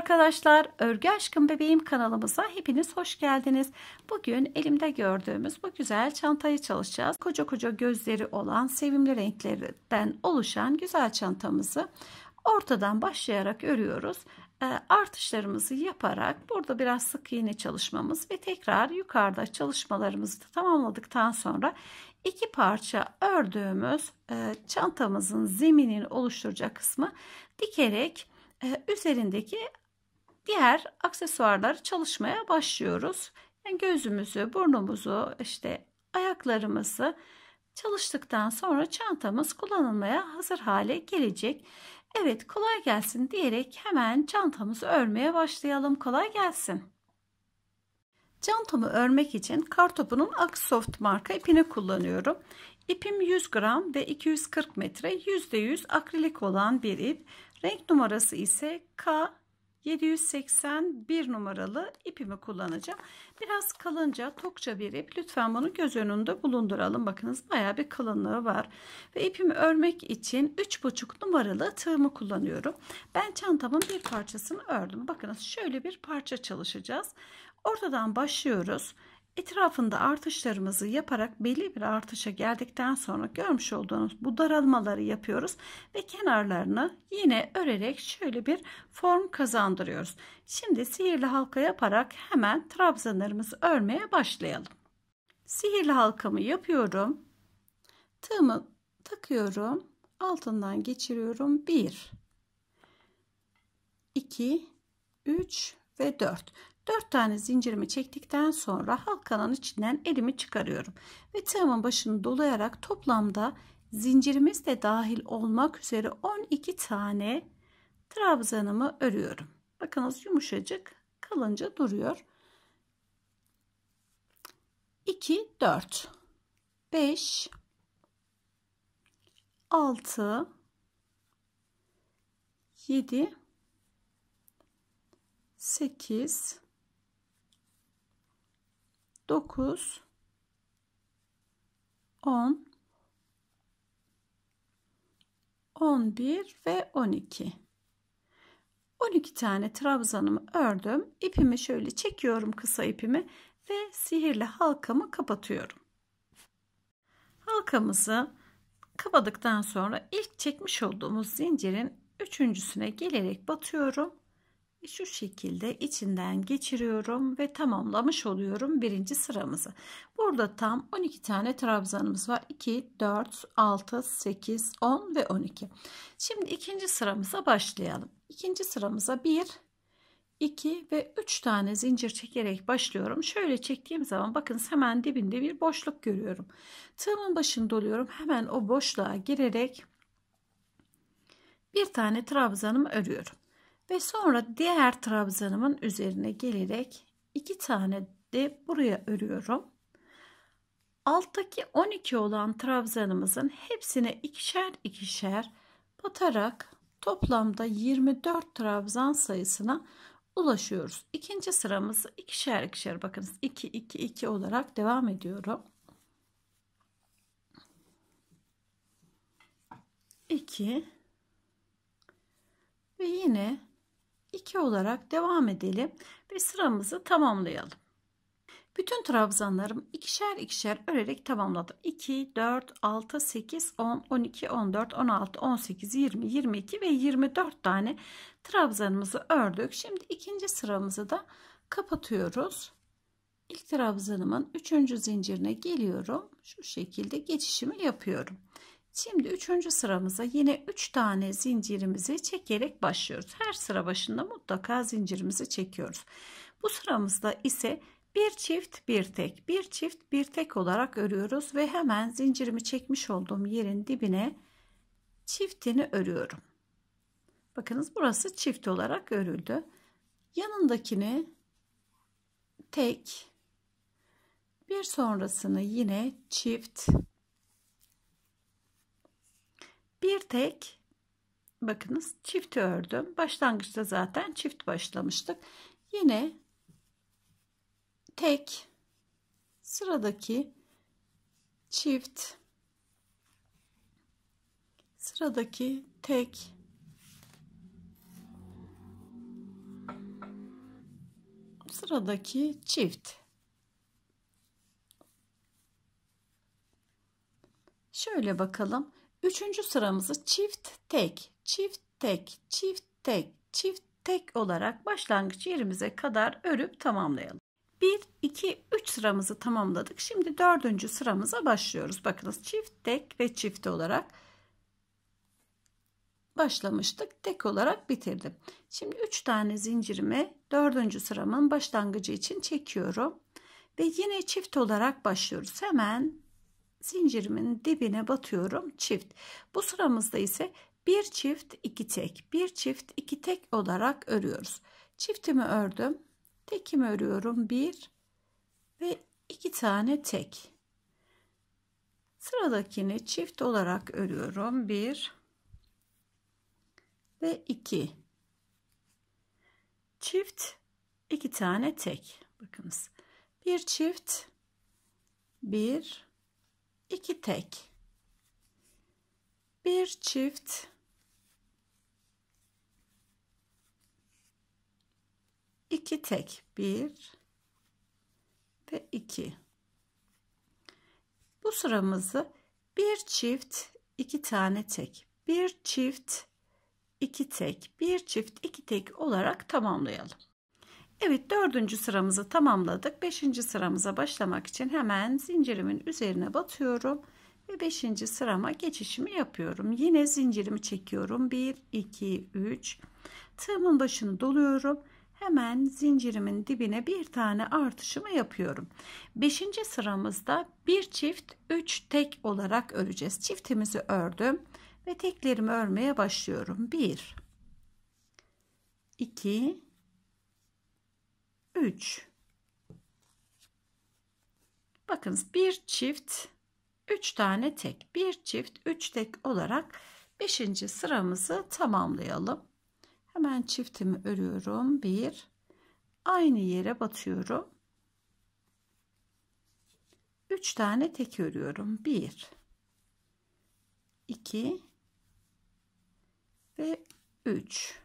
arkadaşlar Örgü Aşkım Bebeğim kanalımıza hepiniz hoş geldiniz. Bugün elimde gördüğümüz bu güzel çantayı çalışacağız. Koca koca gözleri olan sevimli renklerden oluşan güzel çantamızı ortadan başlayarak örüyoruz. Ee, artışlarımızı yaparak burada biraz sık iğne çalışmamız ve tekrar yukarıda çalışmalarımızı tamamladıktan sonra iki parça ördüğümüz e, çantamızın zeminini oluşturacak kısmı dikerek e, üzerindeki diğer aksesuarlar çalışmaya başlıyoruz. Yani gözümüzü, burnumuzu, işte ayaklarımızı çalıştıktan sonra çantamız kullanılmaya hazır hale gelecek. Evet kolay gelsin diyerek hemen çantamızı örmeye başlayalım. Kolay gelsin. Çantamı örmek için kartopunun Aksoft marka ipini kullanıyorum. İpim 100 gram ve 240 metre %100 akrilik olan bir ip. Renk numarası ise K 781 numaralı ipimi kullanacağım. Biraz kalınca tokça bir ip. Lütfen bunu göz önünde bulunduralım. Bakınız baya bir kalınlığı var. Ve ipimi örmek için 3,5 numaralı tığımı kullanıyorum. Ben çantamın bir parçasını ördüm. Bakınız şöyle bir parça çalışacağız. Ortadan başlıyoruz. Etrafında artışlarımızı yaparak belli bir artışa geldikten sonra görmüş olduğunuz bu daralmaları yapıyoruz ve kenarlarını yine örerek şöyle bir form kazandırıyoruz. Şimdi sihirli halka yaparak hemen trabzanlarımızı örmeye başlayalım. Sihirli halkamı yapıyorum. Tığımı takıyorum. Altından geçiriyorum. 1 2 3 ve 4. 4 tane zincirimi çektikten sonra halkanın içinden elimi çıkarıyorum ve tığımın başını dolayarak toplamda zincirimiz de dahil olmak üzere 12 tane trabzanımı örüyorum. Bakınız yumuşacık kalınca duruyor. 2 4 5 6 7 8 9 10 11 ve 12 12 tane trabzanımı ördüm ipimi şöyle çekiyorum kısa ipimi ve sihirli halkamı kapatıyorum halkamızı kapadıktan sonra ilk çekmiş olduğumuz zincirin üçüncüsüne gelerek batıyorum e, şu şekilde içinden geçiriyorum ve tamamlamış oluyorum birinci sıramızı. Burada tam 12 tane trabzanımız var. 2, 4, 6, 8, 10 ve 12. Şimdi ikinci sıramıza başlayalım. İkinci sıramıza 1, 2 ve 3 tane zincir çekerek başlıyorum. Şöyle çektiğim zaman bakın hemen dibinde bir boşluk görüyorum. Tığımın başını doluyorum. Hemen o boşluğa girerek bir tane trabzanımı örüyorum. Ve sonra diğer trabzanımın üzerine gelerek iki tane de buraya örüyorum. Alttaki 12 olan trabzanımızın hepsine ikişer ikişer batarak toplamda 24 trabzan sayısına ulaşıyoruz. İkinci sıramızı ikişer ikişer bakınız 2 2 2 olarak devam ediyorum. 2 ve yine 2 olarak devam edelim ve sıramızı tamamlayalım. Bütün trabzanlarım ikişer ikişer örerek tamamladım. 2, 4, 6, 8, 10, 12, 14, 16, 18, 20, 22 ve 24 tane trabzanımızı ördük. Şimdi ikinci sıramızı da kapatıyoruz. İlk trabzanımın üçüncü zincirine geliyorum. Şu şekilde geçişimi yapıyorum. Şimdi üçüncü sıramıza yine üç tane zincirimizi çekerek başlıyoruz. Her sıra başında mutlaka zincirimizi çekiyoruz. Bu sıramızda ise bir çift bir tek bir çift bir tek olarak örüyoruz ve hemen zincirimi çekmiş olduğum yerin dibine çiftini örüyorum. Bakınız burası çift olarak örüldü. Yanındakini tek bir sonrasını yine çift bir tek bakınız çift ördüm. Başlangıçta zaten çift başlamıştık. Yine tek sıradaki çift sıradaki tek sıradaki çift şöyle bakalım Üçüncü sıramızı çift tek, çift tek, çift tek, çift tek olarak başlangıç yerimize kadar örüp tamamlayalım. 1, 2, 3 sıramızı tamamladık. Şimdi dördüncü sıramıza başlıyoruz. Bakınız çift tek ve çift olarak başlamıştık. Tek olarak bitirdim. Şimdi 3 tane zincirimi dördüncü sıramın başlangıcı için çekiyorum. Ve yine çift olarak başlıyoruz. Hemen zincirimin dibine batıyorum çift. Bu sıramızda ise bir çift iki tek bir çift iki tek olarak örüyoruz. Çiftimi ördüm. Tekimi örüyorum. Bir ve iki tane tek. Sıradakini çift olarak örüyorum. Bir ve iki. Çift iki tane tek. Bakınız. Bir çift bir 2 tek. Bir çift. iki tek. Bir ve iki. Bu sıramızı bir çift, iki tane tek. Bir çift, iki tek. Bir çift, iki tek olarak tamamlayalım. Evet dördüncü sıramızı tamamladık. Beşinci sıramıza başlamak için hemen zincirimin üzerine batıyorum. Ve beşinci sırama geçişimi yapıyorum. Yine zincirimi çekiyorum. Bir, iki, üç. Tığımın başını doluyorum. Hemen zincirimin dibine bir tane artışımı yapıyorum. Beşinci sıramızda bir çift, üç tek olarak öreceğiz. Çiftimizi ördüm ve teklerimi örmeye başlıyorum. 1, 2, 3. Bakınız bir çift 3 tane tek. Bir çift 3 tek olarak 5. sıramızı tamamlayalım. Hemen çiftimi örüyorum. 1 aynı yere batıyorum. 3 tane tek örüyorum. 1 2 ve 3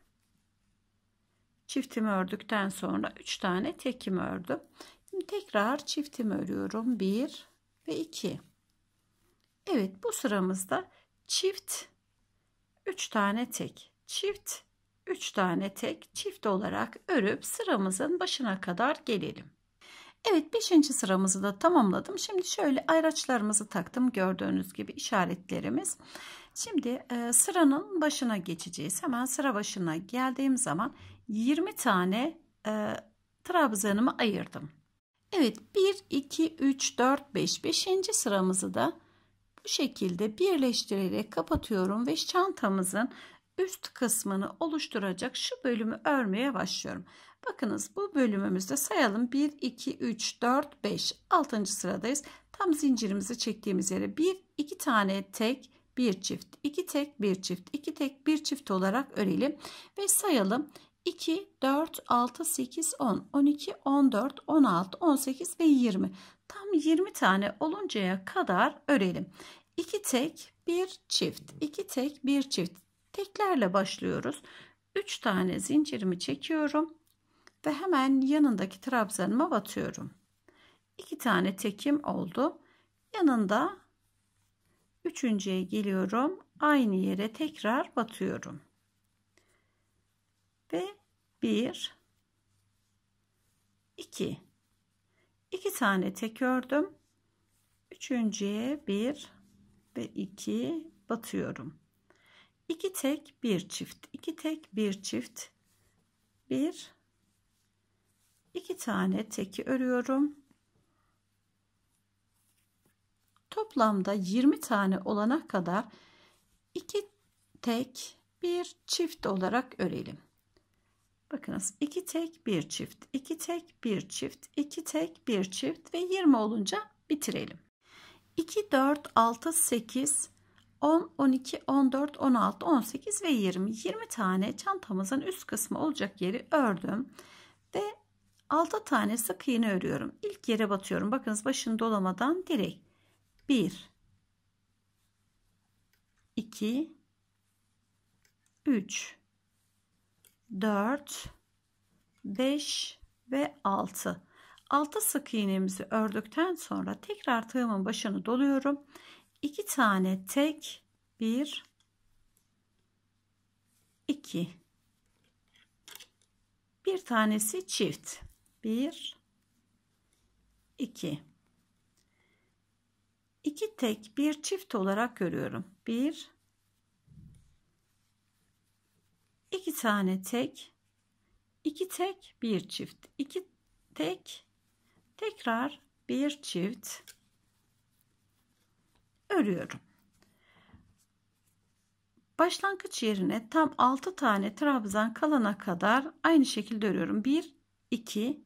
çiftimi ördükten sonra 3 tane tekim ördüm. Şimdi tekrar çiftimi örüyorum. 1 ve 2. Evet bu sıramızda çift 3 tane tek. Çift 3 tane tek çift olarak örüp sıramızın başına kadar gelelim. Evet 5. sıramızı da tamamladım. Şimdi şöyle ayraçlarımızı taktım. Gördüğünüz gibi işaretlerimiz. Şimdi e, sıranın başına geçeceğiz. Hemen sıra başına geldiğim zaman 20 tane e, trabzanımı ayırdım. Evet 1, 2, 3, 4, 5. 5. sıramızı da bu şekilde birleştirerek kapatıyorum ve çantamızın üst kısmını oluşturacak şu bölümü örmeye başlıyorum. Bakınız bu bölümümüzde sayalım 1, 2, 3, 4, 5, 6. sıradayız. Tam zincirimizi çektiğimiz yere 1, 2 tane tek, 1 çift, 2 tek, 1 çift, 2 tek, 1 çift olarak örelim ve sayalım. 2, 4, 6, 8, 10, 12, 14, 16, 18 ve 20. Tam 20 tane oluncaya kadar örelim. 2 tek, 1 çift. 2 tek, 1 çift. Teklerle başlıyoruz. 3 tane zincirimi çekiyorum ve hemen yanındaki trabzanıma batıyorum. 2 tane tekim oldu. Yanında üçüncüye geliyorum. Aynı yere tekrar batıyorum ve 1 2 2 tane tek ördüm. Üçüncüye 1 ve 2 batıyorum. 2 tek 1 çift. 2 tek 1 çift. 1 2 tane teki örüyorum. Toplamda 20 tane olana kadar 2 tek 1 çift olarak örelim. Bakınız 2 tek 1 çift, 2 tek 1 çift, 2 tek 1 çift ve 20 olunca bitirelim. 2, 4, 6, 8, 10, 12, 14, 16, 18 ve 20. 20 tane çantamızın üst kısmı olacak yeri ördüm. Ve 6 tane sık iğne örüyorum. İlk yere batıyorum. Bakınız başını dolamadan direkt 1 2 3 4, 5 ve 6. 6 sık iğnemizi ördükten sonra tekrar tığımın başını doluyorum. 2 tane tek 1 2 bir tanesi çift 1 2 2 tek bir çift olarak görüyorum 1 2 tane tek, 2 tek, 1 çift, 2 tek, tekrar 1 çift örüyorum. Başlangıç yerine tam 6 tane trabzan kalana kadar aynı şekilde örüyorum. 1 2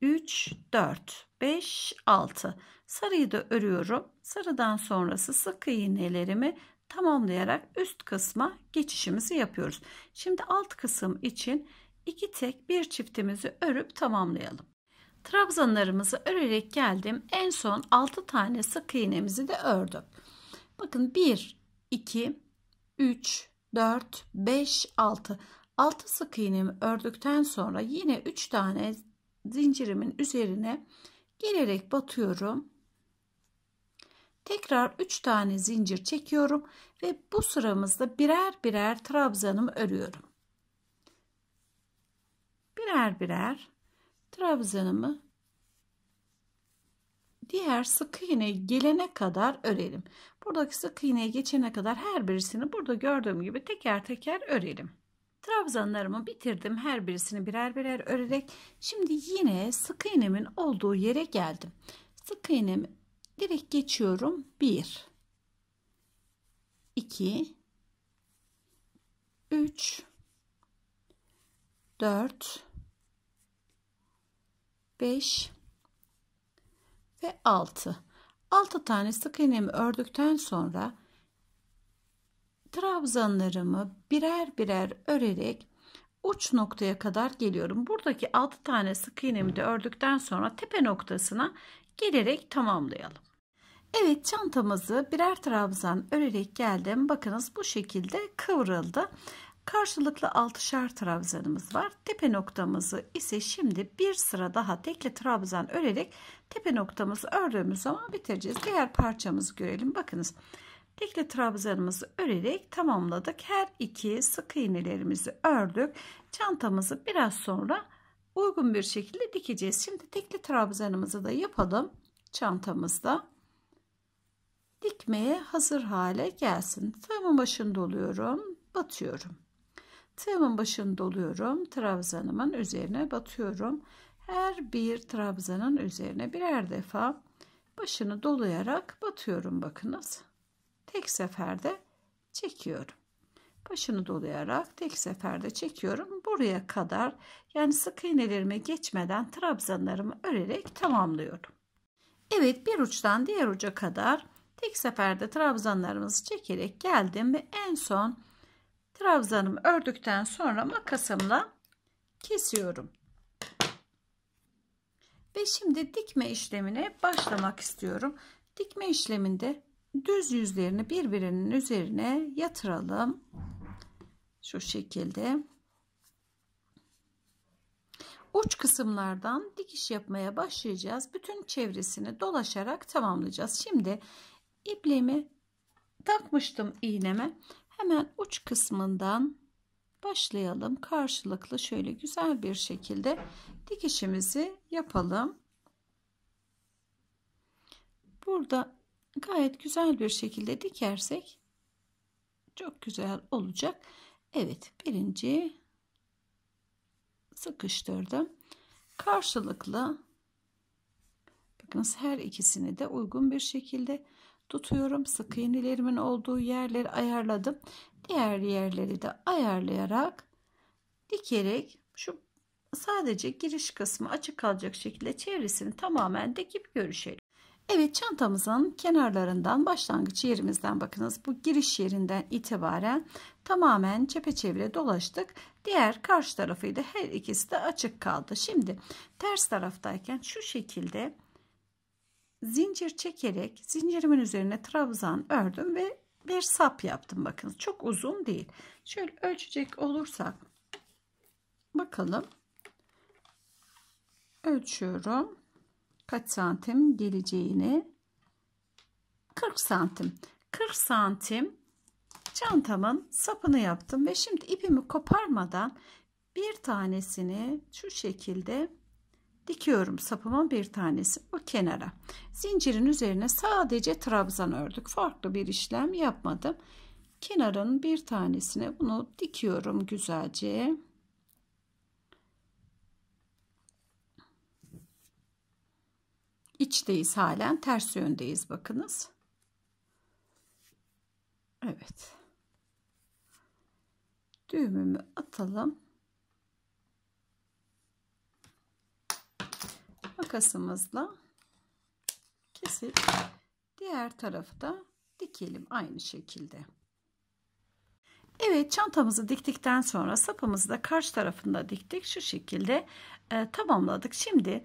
3 4 5 6 sarıyı da örüyorum. Sarıdan sonrası sık iğnelerimi tamamlayarak üst kısma geçişimizi yapıyoruz. Şimdi alt kısım için iki tek bir çiftimizi örüp tamamlayalım. Trabzanlarımızı örerek geldim. En son 6 tane sık iğnemizi de ördüm. Bakın 1, 2, 3, 4, 5, 6. 6 sık iğnemi ördükten sonra yine 3 tane zincirimin üzerine gelerek batıyorum Tekrar 3 tane zincir çekiyorum ve bu sıramızda birer birer trabzanımı örüyorum. Birer birer trabzanımı diğer sık iğneye gelene kadar örelim. Buradaki sık iğneye geçene kadar her birisini burada gördüğüm gibi teker teker örelim. Trabzanlarımı bitirdim. Her birisini birer birer örerek şimdi yine sık iğnemin olduğu yere geldim. Sık iğnemi Direkt geçiyorum. 1 2 3 4 5 ve 6 6 tane sık iğnemi ördükten sonra trabzanlarımı birer birer örerek uç noktaya kadar geliyorum. Buradaki 6 tane sık iğnemi de ördükten sonra tepe noktasına gelerek tamamlayalım. Evet çantamızı birer trabzan örerek geldim. Bakınız bu şekilde kıvrıldı. Karşılıklı altışar trabzanımız var. Tepe noktamızı ise şimdi bir sıra daha tekli trabzan örerek tepe noktamızı ördüğümüz zaman bitireceğiz. Diğer parçamızı görelim. Bakınız tekli trabzanımızı örerek tamamladık. Her iki sık iğnelerimizi ördük. Çantamızı biraz sonra uygun bir şekilde dikeceğiz. Şimdi tekli trabzanımızı da yapalım çantamızda. Dikmeye hazır hale gelsin. Tığımın başını doluyorum, batıyorum. Tığımın başını doluyorum, trabzanımın üzerine batıyorum. Her bir trabzanın üzerine birer defa başını dolayarak batıyorum bakınız. Tek seferde çekiyorum başını dolayarak tek seferde çekiyorum. Buraya kadar yani sık iğnelerime geçmeden trabzanlarımı örerek tamamlıyorum. Evet bir uçtan diğer uca kadar tek seferde trabzanlarımızı çekerek geldim ve en son trabzanımı ördükten sonra makasımla kesiyorum. Ve şimdi dikme işlemine başlamak istiyorum. Dikme işleminde düz yüzlerini birbirinin üzerine yatıralım. Şu şekilde. Uç kısımlardan dikiş yapmaya başlayacağız. Bütün çevresini dolaşarak tamamlayacağız. Şimdi ipliğimi takmıştım iğneme. Hemen uç kısmından başlayalım. Karşılıklı şöyle güzel bir şekilde dikişimizi yapalım. Burada gayet güzel bir şekilde dikersek çok güzel olacak. Evet birinci sıkıştırdım. Karşılıklı bakınız her ikisini de uygun bir şekilde tutuyorum. Sık iğnelerimin olduğu yerleri ayarladım. Diğer yerleri de ayarlayarak dikerek şu sadece giriş kısmı açık kalacak şekilde çevresini tamamen dikip görüşelim. Evet çantamızın kenarlarından başlangıç yerimizden bakınız bu giriş yerinden itibaren tamamen çepeçevre dolaştık. Diğer karşı tarafıydı. Her ikisi de açık kaldı. Şimdi ters taraftayken şu şekilde zincir çekerek zincirimin üzerine trabzan ördüm ve bir sap yaptım. Bakın çok uzun değil. Şöyle ölçecek olursak bakalım. Ölçüyorum. Kaç santim geleceğini. 40 santim. 40 santim çantamın sapını yaptım ve şimdi ipimi koparmadan bir tanesini şu şekilde dikiyorum sapımın bir tanesi bu kenara zincirin üzerine sadece trabzan ördük farklı bir işlem yapmadım kenarın bir tanesine bunu dikiyorum güzelce içteyiz halen ters yöndeyiz bakınız evet düğümümü atalım. Makasımızla kesip diğer tarafı da dikelim aynı şekilde. Evet çantamızı diktikten sonra sapımızı da karşı tarafında diktik. Şu şekilde e, tamamladık. Şimdi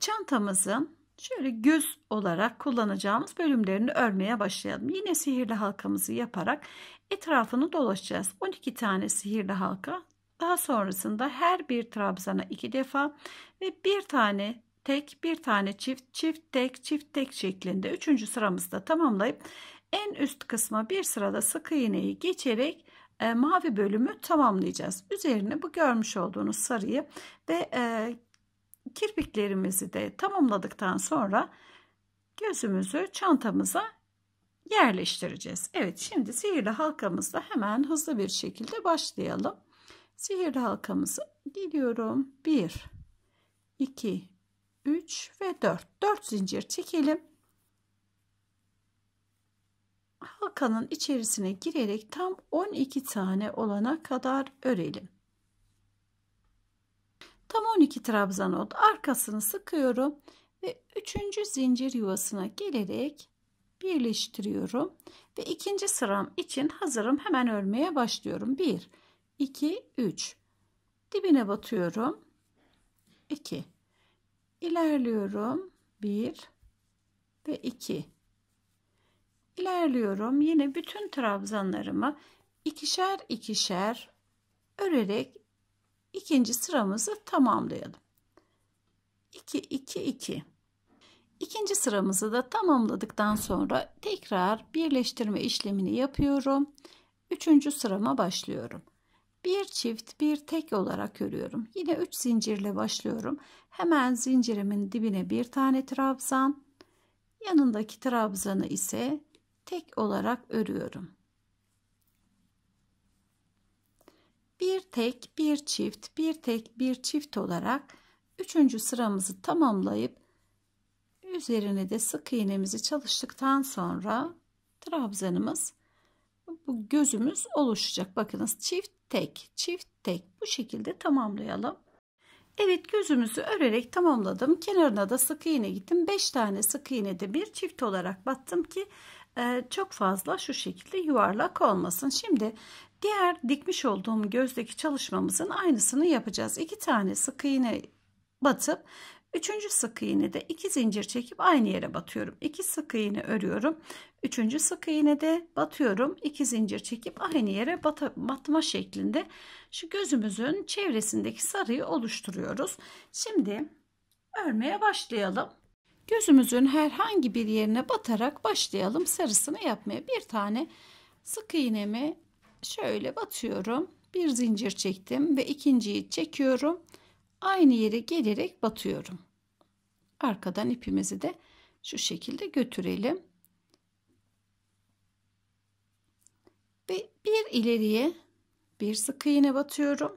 çantamızın Şöyle göz olarak kullanacağımız bölümlerini örmeye başlayalım. Yine sihirli halkamızı yaparak etrafını dolaşacağız. 12 tane sihirli halka. Daha sonrasında her bir trabzana 2 defa ve bir tane tek, bir tane çift, çift tek, çift tek şeklinde 3. sıramızda tamamlayıp en üst kısma bir sırada sık iğneyi geçerek e, mavi bölümü tamamlayacağız. Üzerine bu görmüş olduğunuz sarıyı ve e, kirpiklerimizi de tamamladıktan sonra gözümüzü çantamıza yerleştireceğiz. Evet şimdi sihirli halkamızla hemen hızlı bir şekilde başlayalım. Sihirli halkamızı geliyorum. 1, 2, 3 ve 4. 4 zincir çekelim. Halkanın içerisine girerek tam 12 tane olana kadar örelim. Tam 12 trabzan oldu. Arkasını sıkıyorum ve üçüncü zincir yuvasına gelerek birleştiriyorum ve ikinci sıram için hazırım. Hemen örmeye başlıyorum. 1 2 3 dibine batıyorum. 2 ilerliyorum. 1 ve 2 ilerliyorum. Yine bütün trabzanlarımı ikişer ikişer örerek ikinci sıramızı tamamlayalım. 2 2 2 İkinci sıramızı da tamamladıktan sonra tekrar birleştirme işlemini yapıyorum. Üçüncü sırama başlıyorum. Bir çift bir tek olarak örüyorum. Yine 3 zincirle başlıyorum. Hemen zincirimin dibine bir tane trabzan. Yanındaki trabzanı ise tek olarak örüyorum. bir tek bir çift bir tek bir çift olarak üçüncü sıramızı tamamlayıp üzerine de sık iğnemizi çalıştıktan sonra trabzanımız bu gözümüz oluşacak. Bakınız çift tek çift tek bu şekilde tamamlayalım. Evet gözümüzü örerek tamamladım. Kenarına da sık iğne gittim. 5 tane sık iğne de bir çift olarak battım ki e, çok fazla şu şekilde yuvarlak olmasın. Şimdi Diğer dikmiş olduğum gözdeki çalışmamızın aynısını yapacağız. İki tane sık iğne batıp üçüncü sık iğne de iki zincir çekip aynı yere batıyorum. İki sık iğne örüyorum. Üçüncü sık iğne de batıyorum. İki zincir çekip aynı yere bata, batma şeklinde şu gözümüzün çevresindeki sarıyı oluşturuyoruz. Şimdi örmeye başlayalım. Gözümüzün herhangi bir yerine batarak başlayalım sarısını yapmaya. Bir tane sık iğnemi şöyle batıyorum. Bir zincir çektim ve ikinciyi çekiyorum. Aynı yere gelerek batıyorum. Arkadan ipimizi de şu şekilde götürelim. Ve bir ileriye bir sık iğne batıyorum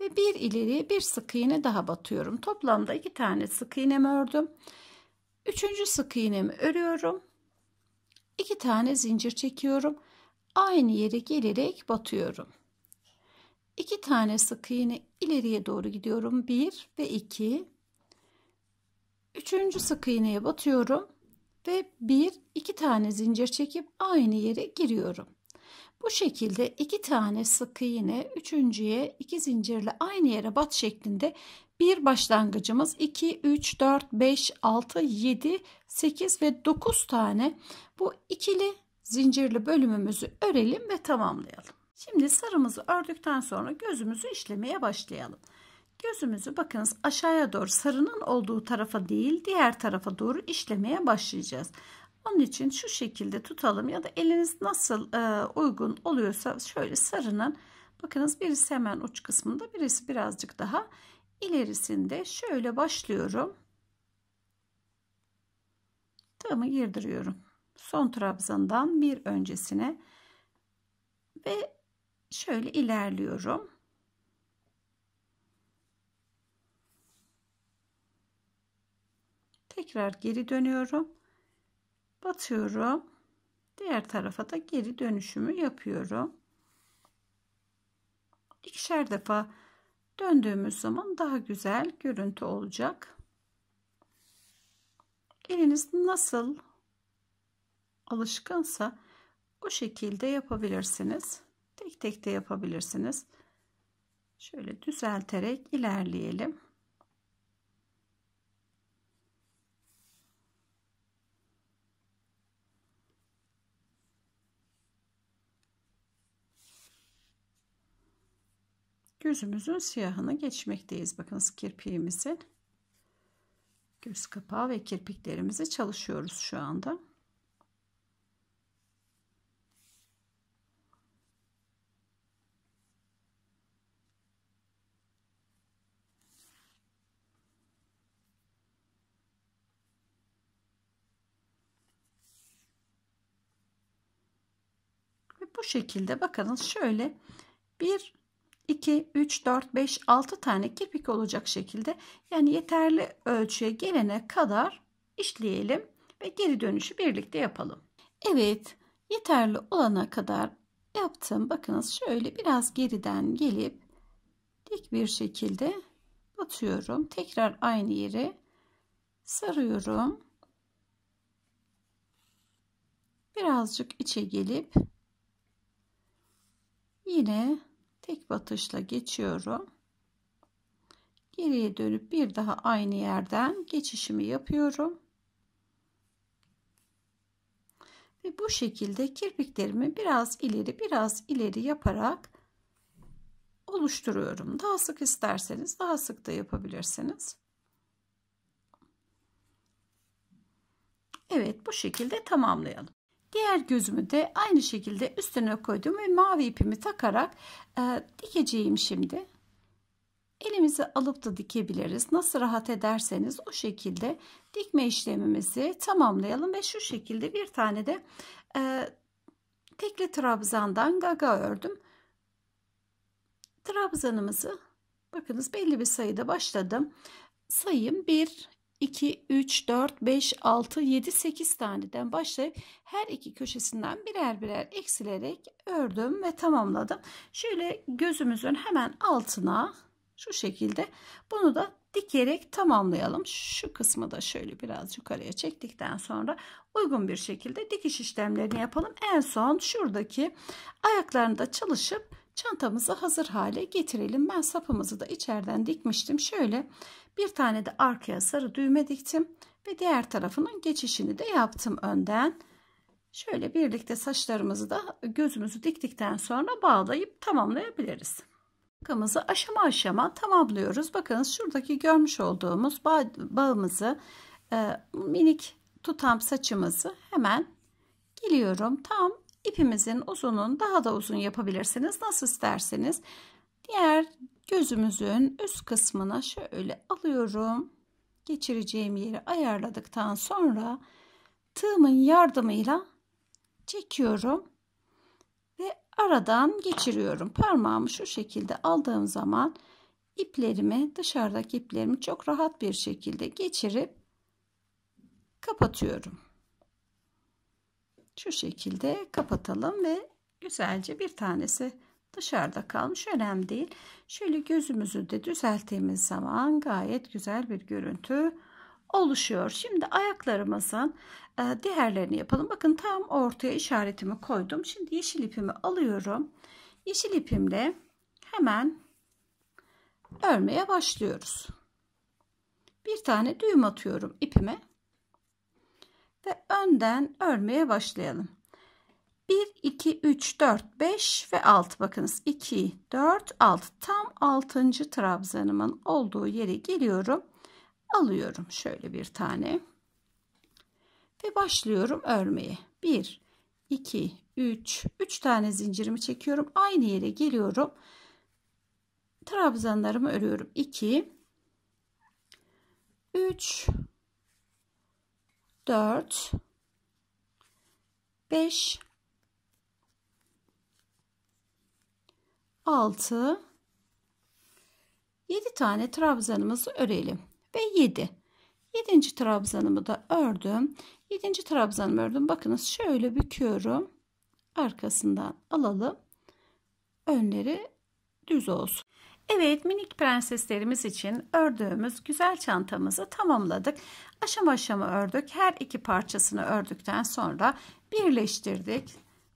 ve bir ileriye bir sık iğne daha batıyorum. Toplamda iki tane sık iğnemi ördüm. Üçüncü sık iğnemi örüyorum. İki tane zincir çekiyorum aynı yere gelerek batıyorum. İki tane sık iğne ileriye doğru gidiyorum. Bir ve iki. Üçüncü sık iğneye batıyorum ve bir iki tane zincir çekip aynı yere giriyorum. Bu şekilde iki tane sık iğne üçüncüye iki zincirle aynı yere bat şeklinde bir başlangıcımız 2 3 4 5 6 7 8 ve 9 tane bu ikili zincirli bölümümüzü örelim ve tamamlayalım. Şimdi sarımızı ördükten sonra gözümüzü işlemeye başlayalım. Gözümüzü bakınız aşağıya doğru sarının olduğu tarafa değil diğer tarafa doğru işlemeye başlayacağız. Onun için şu şekilde tutalım ya da eliniz nasıl e, uygun oluyorsa şöyle sarının bakınız birisi hemen uç kısmında birisi birazcık daha ilerisinde şöyle başlıyorum. Tığımı girdiriyorum son trabzandan bir öncesine ve şöyle ilerliyorum. Tekrar geri dönüyorum. Batıyorum. Diğer tarafa da geri dönüşümü yapıyorum. İkişer defa döndüğümüz zaman daha güzel görüntü olacak. Eliniz nasıl alışkınsa o şekilde yapabilirsiniz. Tek tek de yapabilirsiniz. Şöyle düzelterek ilerleyelim. Gözümüzün siyahını geçmekteyiz. Bakınız kirpiğimizin göz kapağı ve kirpiklerimizi çalışıyoruz şu anda. bu şekilde bakınız şöyle 1 2 3 4 5 6 tane kirpik olacak şekilde yani yeterli ölçüye gelene kadar işleyelim ve geri dönüşü birlikte yapalım. Evet yeterli olana kadar yaptım. Bakınız şöyle biraz geriden gelip dik bir şekilde batıyorum. Tekrar aynı yere sarıyorum. Birazcık içe gelip Yine tek batışla geçiyorum. Geriye dönüp bir daha aynı yerden geçişimi yapıyorum. Ve bu şekilde kirpiklerimi biraz ileri biraz ileri yaparak oluşturuyorum. Daha sık isterseniz daha sık da yapabilirsiniz. Evet bu şekilde tamamlayalım. Diğer gözümü de aynı şekilde üstüne koydum ve mavi ipimi takarak e, dikeceğim şimdi. Elimizi alıp da dikebiliriz. Nasıl rahat ederseniz o şekilde dikme işlemimizi tamamlayalım ve şu şekilde bir tane de e, tekli trabzandan gaga ördüm. Trabzanımızı bakınız belli bir sayıda başladım. Sayım 1, 2, 3, 4, 5, 6, 7, 8 taneden başlayıp her iki köşesinden birer birer eksilerek ördüm ve tamamladım. Şöyle gözümüzün hemen altına şu şekilde bunu da dikerek tamamlayalım. Şu kısmı da şöyle biraz yukarıya çektikten sonra uygun bir şekilde dikiş işlemlerini yapalım. En son şuradaki ayaklarını da çalışıp çantamızı hazır hale getirelim. Ben sapımızı da içeriden dikmiştim. Şöyle bir tane de arkaya sarı düğme diktim ve diğer tarafının geçişini de yaptım önden. Şöyle birlikte saçlarımızı da gözümüzü diktikten sonra bağlayıp tamamlayabiliriz. Yakamızı aşama aşama tamamlıyoruz. Bakınız şuradaki görmüş olduğumuz bağ, bağımızı e, minik tutam saçımızı hemen geliyorum. Tam ipimizin uzunun daha da uzun yapabilirsiniz. Nasıl isterseniz. Diğer gözümüzün üst kısmına şöyle alıyorum. Geçireceğim yeri ayarladıktan sonra tığımın yardımıyla çekiyorum ve aradan geçiriyorum. Parmağımı şu şekilde aldığım zaman iplerimi dışarıdaki iplerimi çok rahat bir şekilde geçirip kapatıyorum şu şekilde kapatalım ve güzelce bir tanesi dışarıda kalmış önemli değil. Şöyle gözümüzü de düzelttiğimiz zaman gayet güzel bir görüntü oluşuyor. Şimdi ayaklarımızın e, diğerlerini yapalım. Bakın tam ortaya işaretimi koydum. Şimdi yeşil ipimi alıyorum. Yeşil ipimle hemen örmeye başlıyoruz. Bir tane düğüm atıyorum ipime ve önden örmeye başlayalım. 1, 2, 3, 4, 5 ve 6 bakınız 2, 4, 6 tam 6. trabzanımın olduğu yere geliyorum. Alıyorum şöyle bir tane ve başlıyorum örmeye. 1, 2, 3, 3 tane zincirimi çekiyorum. Aynı yere geliyorum. Trabzanlarımı örüyorum. 2, 3, 4 5 6 7 tane trabzanımızı örelim ve 7 7. trabzanımı da ördüm 7. trabzanımı ördüm bakınız şöyle büküyorum arkasından alalım önleri düz olsun Evet minik prenseslerimiz için ördüğümüz güzel çantamızı tamamladık. Aşama aşama ördük. Her iki parçasını ördükten sonra birleştirdik.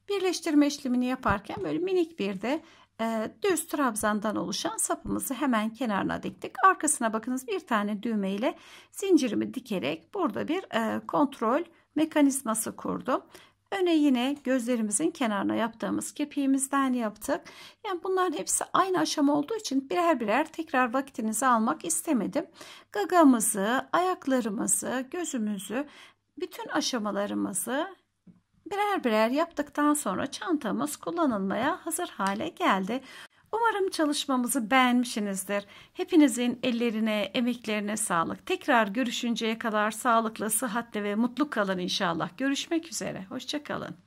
Birleştirme işlemini yaparken böyle minik bir de e, düz trabzandan oluşan sapımızı hemen kenarına diktik. Arkasına bakınız bir tane düğme ile zincirimi dikerek burada bir e, kontrol mekanizması kurdum. Öne yine gözlerimizin kenarına yaptığımız kepiğimizden yaptık. Yani bunların hepsi aynı aşama olduğu için birer birer tekrar vakitinizi almak istemedim. Gagamızı, ayaklarımızı, gözümüzü, bütün aşamalarımızı birer birer yaptıktan sonra çantamız kullanılmaya hazır hale geldi. Umarım çalışmamızı beğenmişsinizdir. Hepinizin ellerine, emeklerine sağlık. Tekrar görüşünceye kadar sağlıklı, sıhhatli ve mutlu kalın inşallah. Görüşmek üzere. Hoşçakalın.